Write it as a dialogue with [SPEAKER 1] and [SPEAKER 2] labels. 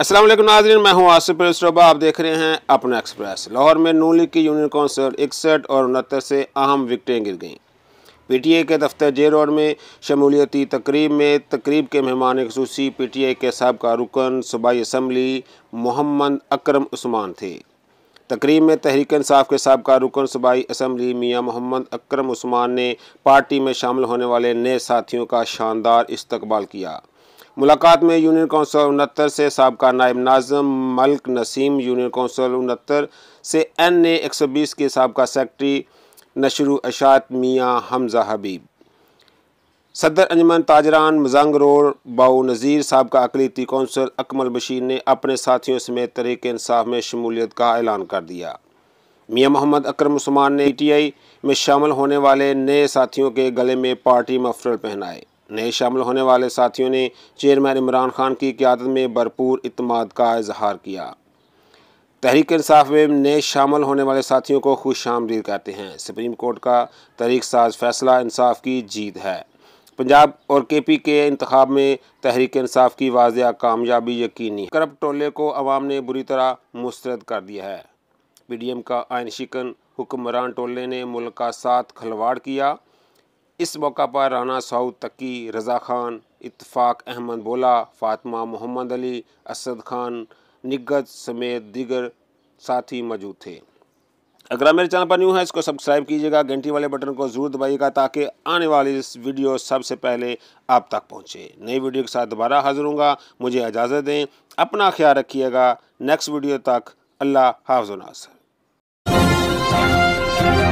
[SPEAKER 1] असलम नाजरन मैं हूँ आसिफ रबा आप देख रहे हैं अपना एक्सप्रेस लाहौर में नू लीग की यूनियन काउंसिल इकसठ और उनहत्तर से अहम विकटें गिर गईं पीटीए के दफ्तर जे रोड में शमूलियती तकरीब में तकरीब के मेहमान खसूसी पीटीए के सबका रुकन सूबाई असम्बली मोहम्मद अकरम उस्मान थे तकरीब में तहरीक इसाफ़ के सबका रुकन सूबाई असम्बली मियाँ मोहम्मद अक्रम उस्मान ने पार्टी में शामिल होने वाले नए साथियों का शानदार इस्तबाल किया मुलाकात में यूनियन कौंसल उनहत्तर से सबका नायब नाजम मलक नसीम यूनियन कौंसल उनहत्तर से एन ए एक सौ बीस के सबका सेक्रटरी नशरू अशात मियाँ हमजा हबीब सदर अंजमन ताजरान मजंग रोड बाऊ नज़ीर साहब का अकलीती कौंसल अकमल बशीर ने अपने साथियों समेत तरीक इंसाफ में शमूलियत का ऐलान कर दिया मियाँ मोहम्मद अकरम उस्मान ने आई e में शामिल होने वाले नए साथियों के गले में पार्टी मफरल पहनाए नए शामिल होने वाले साथियों ने चेयरमैन इमरान खान की क्यादत में भरपूर इतमाद का इजहार किया तहरीक इंसाफ में नए शामिल होने वाले साथियों को खुश आमदीद कहते हैं सुप्रीम कोर्ट का तहरीक साज फैसला इंसाफ की जीत है पंजाब और के पी के इंतब में तहरीक इंसाफ की वाज कामयाबी यकीनी करप टोले को अवाम ने बुरी तरह मुस्रद कर दिया है पी डी एम का आयन शिकन हुक्मरान टोले ने मुल्क का साथ खलवाड़ किया इस मौका पर राना साउद तकी रज़ा खान इतफ़ाक़ अहमद बोला फातमा मोहम्मद अली असद खान निगत समेत दीगर साथी मौजूद थे अगर आप मेरे चैनल पर न्यू है इसको सब्सक्राइब कीजिएगा घंटी वाले बटन को जरूर दबाइएगा ताकि आने वाली इस वीडियो सबसे पहले आप तक पहुंचे नई वीडियो के साथ दोबारा हाजिर हूँगा मुझे इजाज़त दें अपना ख्याल रखिएगा नेक्स्ट वीडियो तक अल्लाह हाफुल नासर